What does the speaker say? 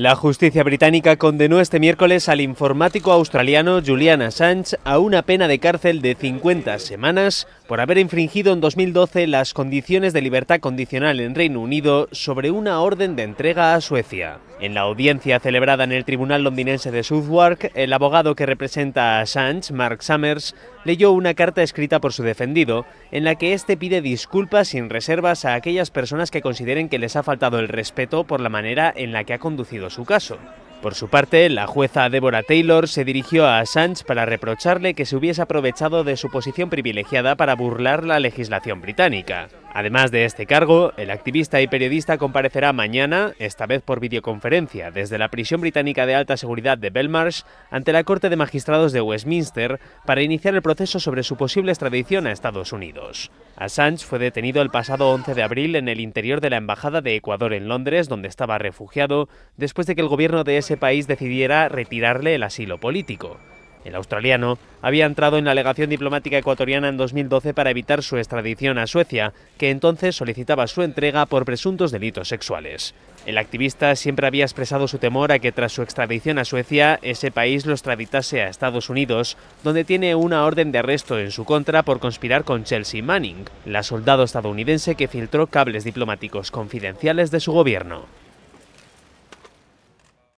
La justicia británica condenó este miércoles al informático australiano Julian Assange a una pena de cárcel de 50 semanas por haber infringido en 2012 las condiciones de libertad condicional en Reino Unido sobre una orden de entrega a Suecia. En la audiencia celebrada en el Tribunal Londinense de Southwark, el abogado que representa a Assange, Mark Summers, leyó una carta escrita por su defendido en la que éste pide disculpas sin reservas a aquellas personas que consideren que les ha faltado el respeto por la manera en la que ha conducido su caso. Por su parte, la jueza Deborah Taylor se dirigió a Assange para reprocharle que se hubiese aprovechado de su posición privilegiada para burlar la legislación británica. Además de este cargo, el activista y periodista comparecerá mañana, esta vez por videoconferencia, desde la prisión británica de alta seguridad de Belmarsh ante la Corte de Magistrados de Westminster para iniciar el proceso sobre su posible extradición a Estados Unidos. Assange fue detenido el pasado 11 de abril en el interior de la Embajada de Ecuador en Londres, donde estaba refugiado, después de que el gobierno de ese país decidiera retirarle el asilo político. El australiano había entrado en la legación diplomática ecuatoriana en 2012 para evitar su extradición a Suecia, que entonces solicitaba su entrega por presuntos delitos sexuales. El activista siempre había expresado su temor a que tras su extradición a Suecia, ese país lo extraditase a Estados Unidos, donde tiene una orden de arresto en su contra por conspirar con Chelsea Manning, la soldado estadounidense que filtró cables diplomáticos confidenciales de su gobierno.